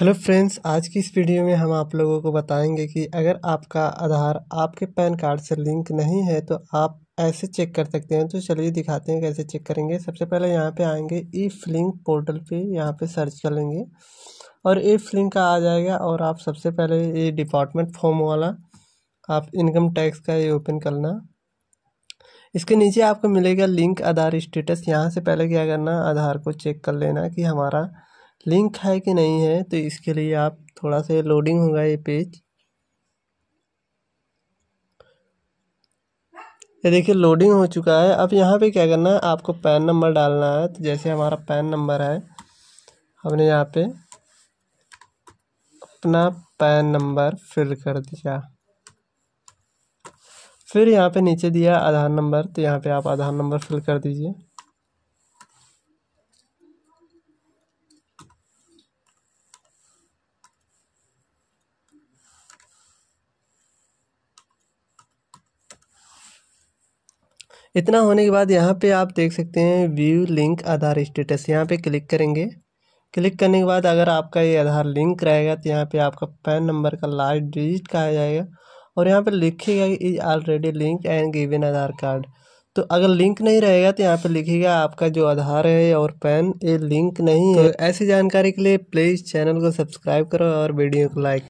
hello friends आज की इस वीडियो में हम आप लोगों को बताएंगे कि अगर आपका आधार आपके पैन कार्ड से लिंक नहीं है तो आप ऐसे चेक कर सकते हैं तो चलिए दिखाते हैं कैसे चेक करेंगे सबसे पहले यहाँ पे आएंगे ई फ्लिंक पोर्टल पे यहाँ पे सर्च कर लेंगे और ई फ्लिंक का आ जाएगा और आप सबसे पहले ये डिपार्टमेंट फॉर्म वाला आप इनकम टैक्स का ये ओपन करना इसके नीचे आपको मिलेगा लिंक आधार स्टेटस यहाँ से पहले क्या करना आधार को चेक कर लेना कि हमारा लिंक है कि नहीं है तो इसके लिए आप थोड़ा सा लोडिंग होगा ये पेज ये देखिए लोडिंग हो चुका है अब यहाँ पे क्या करना है आपको पैन नंबर डालना है तो जैसे हमारा पैन नंबर है हमने यहाँ पे अपना पैन नंबर फिल कर दिया फिर यहाँ पे नीचे दिया आधार नंबर तो यहाँ पे आप आधार नंबर फिल कर दीजिए इतना होने के बाद यहाँ पे आप देख सकते हैं व्यू लिंक आधार स्टेटस यहाँ पे क्लिक करेंगे क्लिक करने के बाद अगर आपका ये आधार लिंक रहेगा तो यहाँ पे आपका पैन नंबर का लास्ट डिजिट कहा जाएगा और यहाँ पे लिखेगा is already link and given Aadhaar card तो अगर लिंक नहीं रहेगा तो यहाँ पे लिखेगा आपका जो आधार है और पैन ये लिंक नहीं है तो ऐसी जानकारी के लिए प्लीज़ चैनल को सब्सक्राइब करो और वीडियो को लाइक